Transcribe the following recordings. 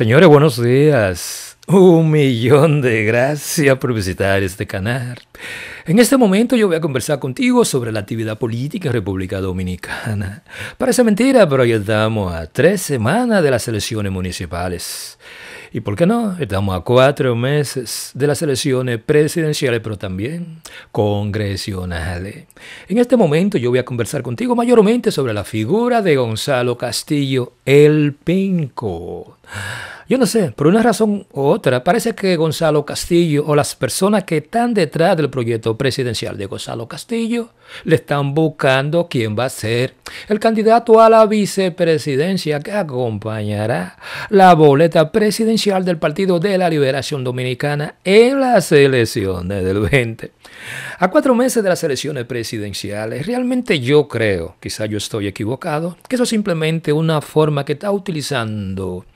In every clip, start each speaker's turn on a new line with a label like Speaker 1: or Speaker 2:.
Speaker 1: Señores, buenos días. Un millón de gracias por visitar este canal. En este momento yo voy a conversar contigo sobre la actividad política en República Dominicana. Parece mentira, pero ya estamos a tres semanas de las elecciones municipales. ¿Y por qué no? Estamos a cuatro meses de las elecciones presidenciales, pero también congresionales. En este momento yo voy a conversar contigo mayormente sobre la figura de Gonzalo Castillo, el Pinco. Yo no sé, por una razón u otra, parece que Gonzalo Castillo o las personas que están detrás del proyecto presidencial de Gonzalo Castillo le están buscando quién va a ser el candidato a la vicepresidencia que acompañará la boleta presidencial del Partido de la Liberación Dominicana en las elecciones del 20. A cuatro meses de las elecciones presidenciales, realmente yo creo, quizá yo estoy equivocado, que eso es simplemente una forma que está utilizando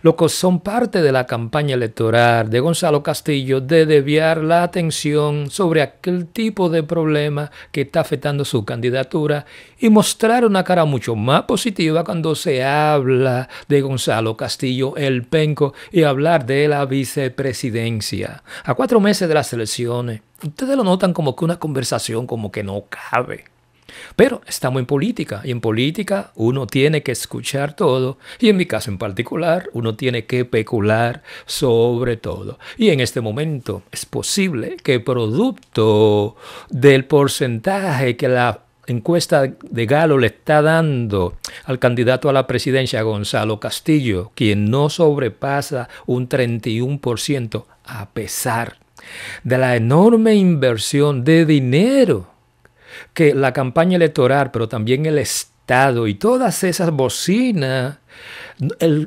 Speaker 1: los son parte de la campaña electoral de Gonzalo Castillo de desviar la atención sobre aquel tipo de problema que está afectando su candidatura y mostrar una cara mucho más positiva cuando se habla de Gonzalo Castillo el penco y hablar de la vicepresidencia. A cuatro meses de las elecciones, ustedes lo notan como que una conversación como que no cabe. Pero estamos en política y en política uno tiene que escuchar todo y en mi caso en particular uno tiene que pecular sobre todo. Y en este momento es posible que producto del porcentaje que la encuesta de Galo le está dando al candidato a la presidencia Gonzalo Castillo, quien no sobrepasa un 31% a pesar de la enorme inversión de dinero que la campaña electoral, pero también el Estado y todas esas bocinas,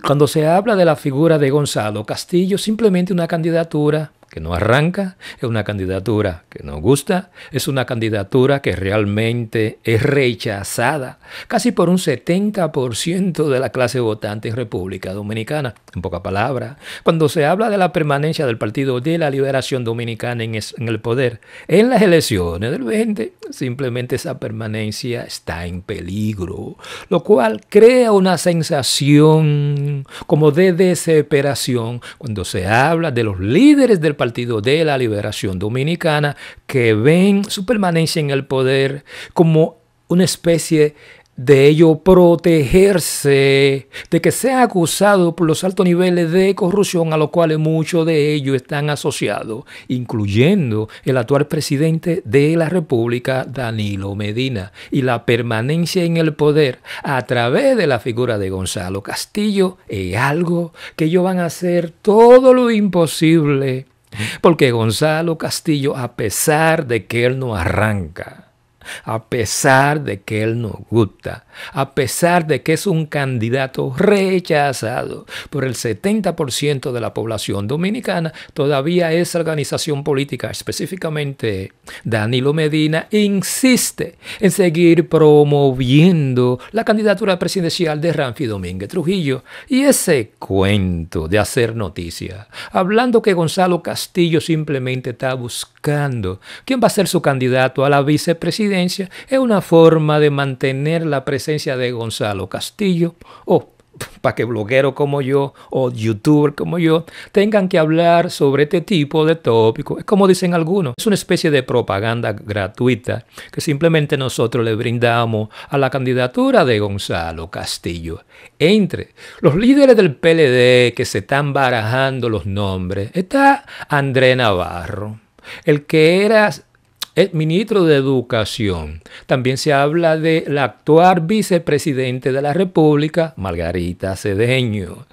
Speaker 1: cuando se habla de la figura de Gonzalo Castillo, simplemente una candidatura que no arranca, es una candidatura que no gusta, es una candidatura que realmente es rechazada casi por un 70% de la clase votante en República Dominicana. En poca palabra, cuando se habla de la permanencia del Partido de la Liberación Dominicana en, en el poder en las elecciones del 20, simplemente esa permanencia está en peligro, lo cual crea una sensación como de desesperación cuando se habla de los líderes del Partido de la Liberación Dominicana que ven su permanencia en el poder como una especie de ello protegerse de que sea acusado por los altos niveles de corrupción a los cuales muchos de ellos están asociados, incluyendo el actual presidente de la República, Danilo Medina, y la permanencia en el poder a través de la figura de Gonzalo Castillo es algo que ellos van a hacer todo lo imposible porque Gonzalo Castillo, a pesar de que él no arranca, a pesar de que él no gusta, a pesar de que es un candidato rechazado por el 70% de la población dominicana, todavía esa organización política, específicamente Danilo Medina, insiste en seguir promoviendo la candidatura presidencial de Ramfi Domínguez Trujillo. Y ese cuento de hacer noticia, hablando que Gonzalo Castillo simplemente está buscando quién va a ser su candidato a la vicepresidencia, es una forma de mantener la presidencia presencia de Gonzalo Castillo o para que bloguero como yo o youtuber como yo tengan que hablar sobre este tipo de tópico Es como dicen algunos, es una especie de propaganda gratuita que simplemente nosotros le brindamos a la candidatura de Gonzalo Castillo. Entre los líderes del PLD que se están barajando los nombres está André Navarro, el que era ministro de Educación. También se habla de la actual vicepresidente de la República, Margarita Cedeño.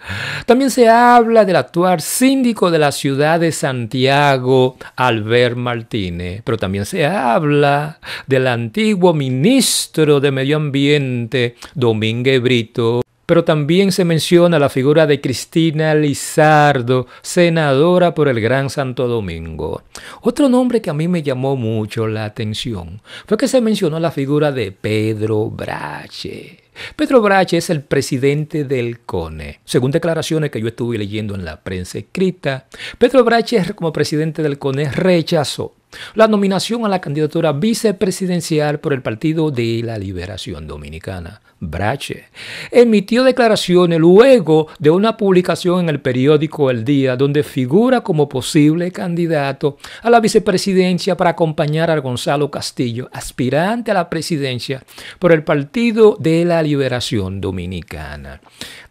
Speaker 1: También se habla del actual síndico de la ciudad de Santiago, Albert Martínez. Pero también se habla del antiguo ministro de Medio Ambiente, Domínguez Brito pero también se menciona la figura de Cristina Lizardo, senadora por el Gran Santo Domingo. Otro nombre que a mí me llamó mucho la atención fue que se mencionó la figura de Pedro Brache. Pedro Brache es el presidente del CONE. Según declaraciones que yo estuve leyendo en la prensa escrita, Pedro Brache como presidente del CONE rechazó la nominación a la candidatura vicepresidencial por el Partido de la Liberación Dominicana. Brache. Emitió declaraciones luego de una publicación en el periódico El Día, donde figura como posible candidato a la vicepresidencia para acompañar a Gonzalo Castillo, aspirante a la presidencia por el Partido de la Liberación Dominicana.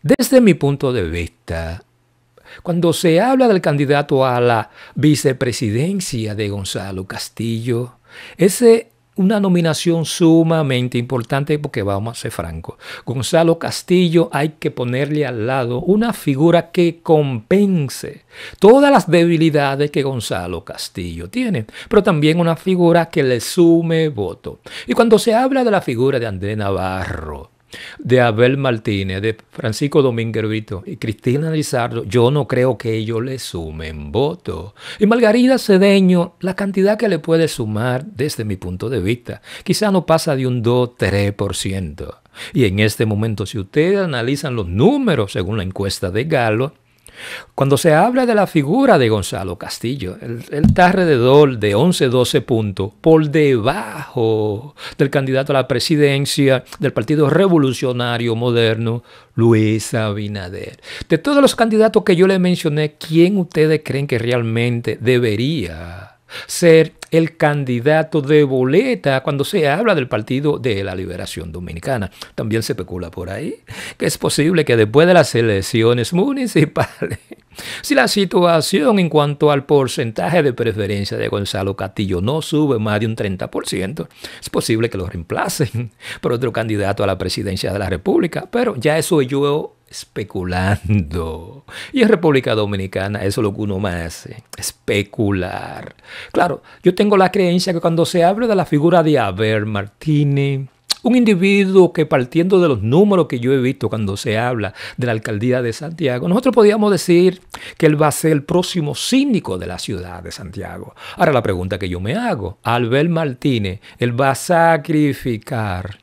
Speaker 1: Desde mi punto de vista, cuando se habla del candidato a la vicepresidencia de Gonzalo Castillo, ese una nominación sumamente importante porque vamos a ser francos. Gonzalo Castillo hay que ponerle al lado una figura que compense todas las debilidades que Gonzalo Castillo tiene, pero también una figura que le sume voto. Y cuando se habla de la figura de Andrés Navarro, de Abel Martínez, de Francisco Domínguez Vito y Cristina Lizardo, yo no creo que ellos le sumen voto. Y Margarida Cedeño, la cantidad que le puede sumar desde mi punto de vista, quizá no pasa de un 2-3%. Y en este momento, si ustedes analizan los números según la encuesta de Galo, cuando se habla de la figura de Gonzalo Castillo, él, está alrededor de 11, 12 puntos por debajo del candidato a la presidencia del Partido Revolucionario Moderno, Luis Abinader. De todos los candidatos que yo le mencioné, ¿quién ustedes creen que realmente debería ser el candidato de boleta cuando se habla del Partido de la Liberación Dominicana. También se especula por ahí que es posible que después de las elecciones municipales, si la situación en cuanto al porcentaje de preferencia de Gonzalo Castillo no sube más de un 30%, es posible que lo reemplacen por otro candidato a la presidencia de la República, pero ya eso yo especulando. Y en República Dominicana eso es lo que uno más hace, especular. Claro, yo tengo la creencia que cuando se habla de la figura de Albert Martínez, un individuo que partiendo de los números que yo he visto cuando se habla de la alcaldía de Santiago, nosotros podíamos decir que él va a ser el próximo síndico de la ciudad de Santiago. Ahora la pregunta que yo me hago, Albert Martínez, él va a sacrificar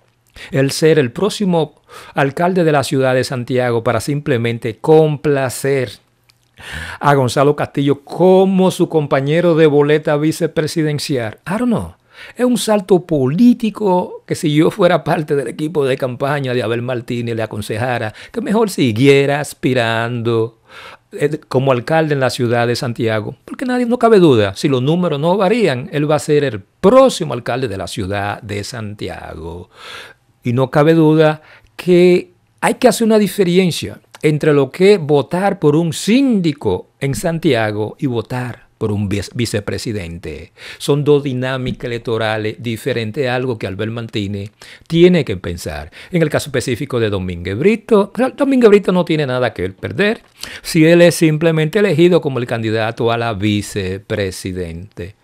Speaker 1: el ser el próximo alcalde de la ciudad de Santiago para simplemente complacer a ah, Gonzalo Castillo como su compañero de boleta vicepresidencial. I no. Es un salto político que si yo fuera parte del equipo de campaña de Abel Martínez le aconsejara que mejor siguiera aspirando eh, como alcalde en la ciudad de Santiago, porque nadie no cabe duda, si los números no varían, él va a ser el próximo alcalde de la ciudad de Santiago. Y no cabe duda que hay que hacer una diferencia entre lo que votar por un síndico en Santiago y votar por un vicepresidente. Son dos dinámicas electorales diferentes algo que Albert Mantine tiene que pensar. En el caso específico de Domínguez Brito, Domínguez Brito no tiene nada que perder si él es simplemente elegido como el candidato a la vicepresidente.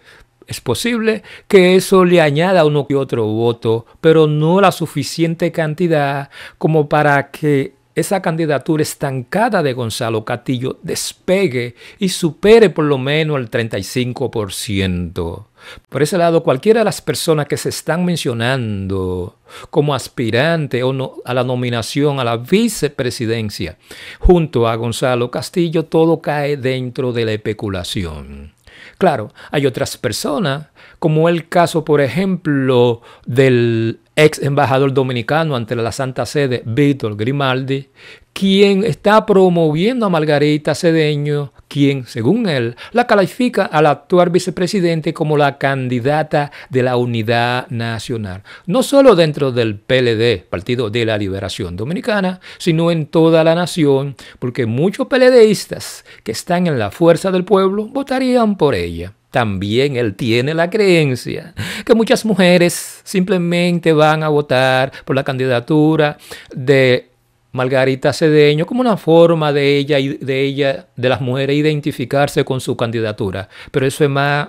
Speaker 1: Es posible que eso le añada uno que otro voto, pero no la suficiente cantidad como para que esa candidatura estancada de Gonzalo Castillo despegue y supere por lo menos el 35%. Por ese lado, cualquiera de las personas que se están mencionando como aspirante o a la nominación a la vicepresidencia junto a Gonzalo Castillo, todo cae dentro de la especulación. Claro, hay otras personas como el caso, por ejemplo, del ex embajador dominicano ante la Santa Sede, Víctor Grimaldi, quien está promoviendo a Margarita Cedeño, quien, según él, la califica al actual vicepresidente como la candidata de la unidad nacional, no solo dentro del PLD, Partido de la Liberación Dominicana, sino en toda la nación, porque muchos PLDistas que están en la fuerza del pueblo votarían por ella. También él tiene la creencia que muchas mujeres simplemente van a votar por la candidatura de Margarita Cedeño como una forma de ella y de ella de las mujeres identificarse con su candidatura, pero eso es más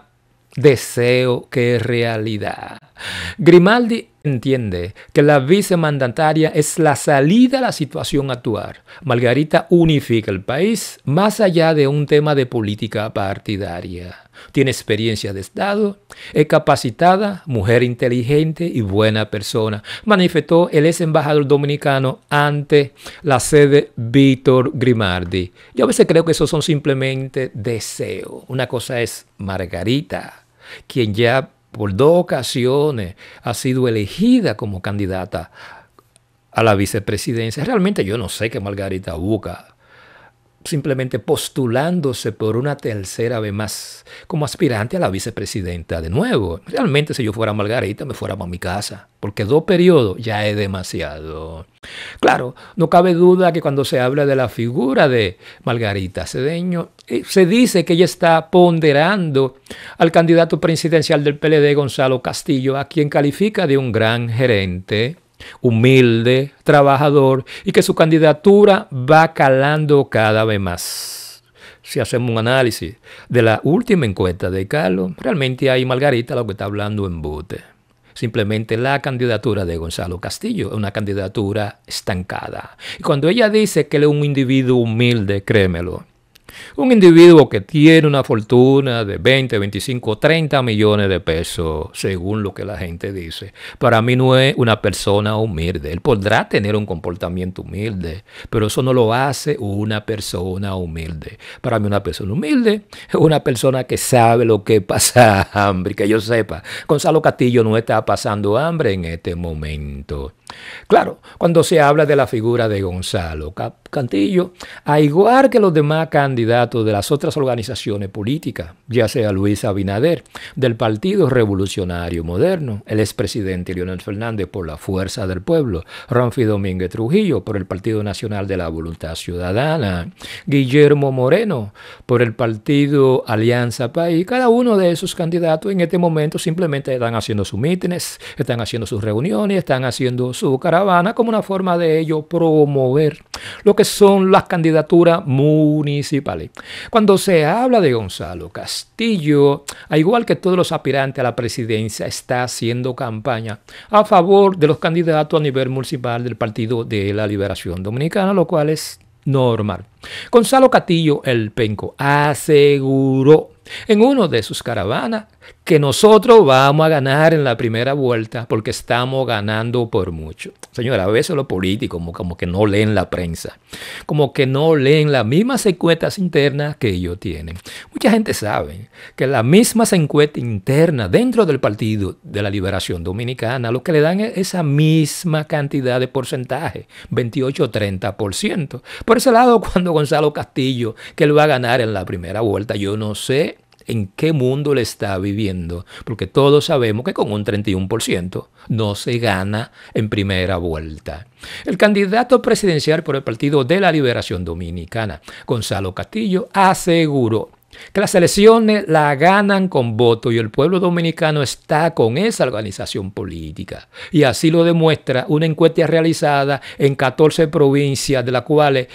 Speaker 1: deseo que realidad. Grimaldi entiende que la vicemandataria es la salida a la situación actual. Margarita unifica el país más allá de un tema de política partidaria. Tiene experiencia de Estado, es capacitada, mujer inteligente y buena persona. Manifestó el ex embajador dominicano ante la sede Víctor Grimardi. Yo a veces creo que esos son simplemente deseos. Una cosa es Margarita, quien ya por dos ocasiones ha sido elegida como candidata a la vicepresidencia. Realmente yo no sé que Margarita Buca simplemente postulándose por una tercera vez más como aspirante a la vicepresidenta de nuevo. Realmente si yo fuera Margarita me fuera a mi casa, porque dos periodos ya es demasiado. Claro, no cabe duda que cuando se habla de la figura de Margarita Cedeño, eh, se dice que ella está ponderando al candidato presidencial del PLD, Gonzalo Castillo, a quien califica de un gran gerente humilde, trabajador y que su candidatura va calando cada vez más. Si hacemos un análisis de la última encuesta de Carlos, realmente hay Margarita lo que está hablando en bote. Simplemente la candidatura de Gonzalo Castillo es una candidatura estancada. Y cuando ella dice que él es un individuo humilde, créemelo, un individuo que tiene una fortuna de 20, 25, 30 millones de pesos, según lo que la gente dice, para mí no es una persona humilde. Él podrá tener un comportamiento humilde, pero eso no lo hace una persona humilde. Para mí una persona humilde es una persona que sabe lo que pasa hambre, que yo sepa. Gonzalo Castillo no está pasando hambre en este momento. Claro, cuando se habla de la figura de Gonzalo Cantillo, a igual que los demás candidatos de las otras organizaciones políticas, ya sea Luis Abinader, del Partido Revolucionario Moderno, el expresidente Leonel Fernández por la Fuerza del Pueblo, Ramfi Domínguez Trujillo por el Partido Nacional de la Voluntad Ciudadana, Guillermo Moreno por el Partido Alianza País, cada uno de esos candidatos en este momento simplemente están haciendo sus mítines, están haciendo sus reuniones, están haciendo su caravana como una forma de ello promover lo que son las candidaturas municipales. Cuando se habla de Gonzalo Castillo, al igual que todos los aspirantes a la presidencia, está haciendo campaña a favor de los candidatos a nivel municipal del Partido de la Liberación Dominicana, lo cual es normal. Gonzalo Catillo el Penco aseguró en uno de sus caravanas que nosotros vamos a ganar en la primera vuelta porque estamos ganando por mucho. Señora, a veces los políticos como, que no leen la prensa, como que no leen las mismas encuestas internas que ellos tienen. Mucha gente sabe que la misma encuestas interna dentro del Partido de la Liberación Dominicana lo que le dan es esa misma cantidad de porcentaje, 28 30%. Por ese lado, cuando Gonzalo Castillo que él va a ganar en la primera vuelta. Yo no sé en qué mundo le está viviendo, porque todos sabemos que con un 31% no se gana en primera vuelta. El candidato presidencial por el Partido de la Liberación Dominicana, Gonzalo Castillo, aseguró que las elecciones la ganan con voto y el pueblo dominicano está con esa organización política. Y así lo demuestra una encuesta realizada en 14 provincias, de las cuales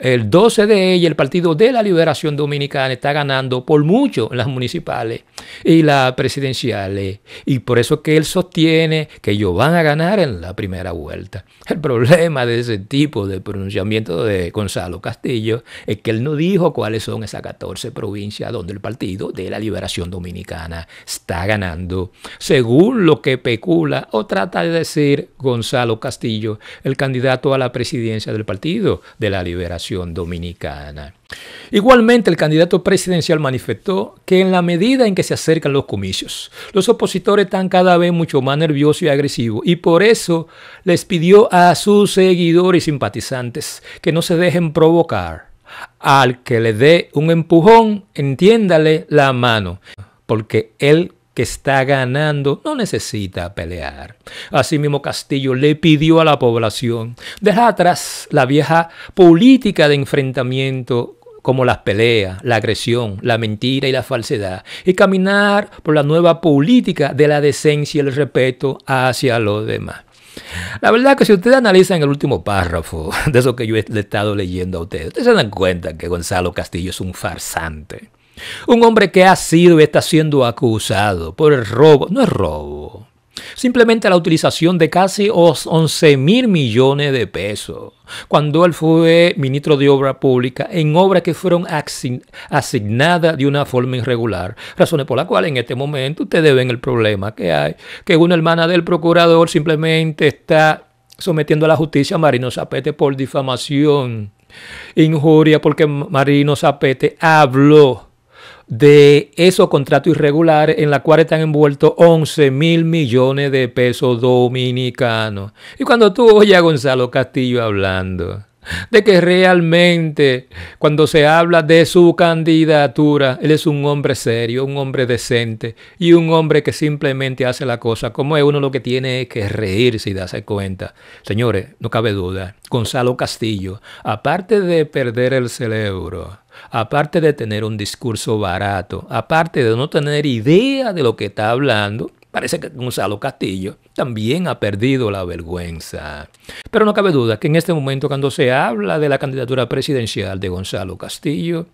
Speaker 1: el 12 de ella, el Partido de la Liberación Dominicana está ganando por mucho las municipales y las presidenciales. Y por eso que él sostiene que ellos van a ganar en la primera vuelta. El problema de ese tipo de pronunciamiento de Gonzalo Castillo es que él no dijo cuáles son esas 14 provincias donde el Partido de la Liberación Dominicana está ganando. Según lo que pecula o trata de decir Gonzalo Castillo, el candidato a la presidencia del Partido de la Liberación Dominicana. Igualmente, el candidato presidencial manifestó que en la medida en que se acercan los comicios, los opositores están cada vez mucho más nerviosos y agresivos y por eso les pidió a sus seguidores y simpatizantes que no se dejen provocar. Al que le dé un empujón, entiéndale la mano, porque él que está ganando no necesita pelear. Asimismo, Castillo le pidió a la población dejar atrás la vieja política de enfrentamiento como las peleas, la agresión, la mentira y la falsedad, y caminar por la nueva política de la decencia y el respeto hacia los demás. La verdad que si ustedes analizan el último párrafo de eso que yo he estado leyendo a ustedes, ustedes se dan cuenta que Gonzalo Castillo es un farsante. Un hombre que ha sido y está siendo acusado por el robo, no es robo, simplemente la utilización de casi 11 mil millones de pesos cuando él fue ministro de Obra Pública en obras que fueron asignadas de una forma irregular, razones por las cuales en este momento ustedes ven el problema que hay, que una hermana del procurador simplemente está sometiendo a la justicia a Marino Zapete por difamación, injuria, porque Marino Zapete habló de esos contratos irregulares en la cual están envueltos 11 mil millones de pesos dominicanos. Y cuando tú oyes a Gonzalo Castillo hablando, de que realmente cuando se habla de su candidatura, él es un hombre serio, un hombre decente y un hombre que simplemente hace la cosa como es uno lo que tiene que reírse y darse cuenta. Señores, no cabe duda, Gonzalo Castillo, aparte de perder el cerebro, aparte de tener un discurso barato, aparte de no tener idea de lo que está hablando, Parece que Gonzalo Castillo también ha perdido la vergüenza. Pero no cabe duda que en este momento, cuando se habla de la candidatura presidencial de Gonzalo Castillo,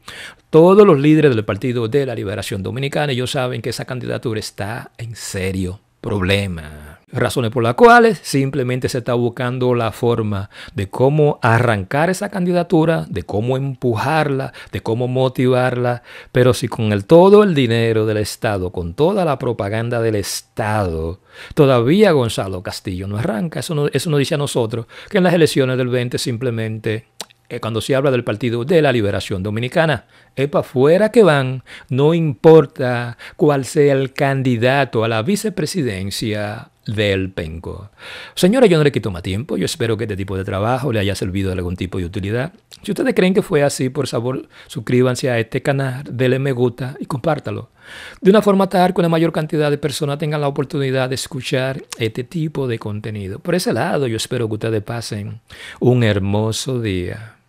Speaker 1: todos los líderes del Partido de la Liberación Dominicana, ellos saben que esa candidatura está en serio problema razones por las cuales simplemente se está buscando la forma de cómo arrancar esa candidatura, de cómo empujarla, de cómo motivarla, pero si con el, todo el dinero del Estado, con toda la propaganda del Estado, todavía Gonzalo Castillo no arranca, eso, eso nos dice a nosotros que en las elecciones del 20 simplemente eh, cuando se habla del Partido de la Liberación Dominicana. Es para afuera que van, no importa cuál sea el candidato a la vicepresidencia del Penco. Señora, yo no le quito más tiempo, yo espero que este tipo de trabajo le haya servido de algún tipo de utilidad. Si ustedes creen que fue así, por favor, suscríbanse a este canal, denle me gusta y compártalo. De una forma tal que la mayor cantidad de personas tengan la oportunidad de escuchar este tipo de contenido. Por ese lado, yo espero que ustedes pasen un hermoso día.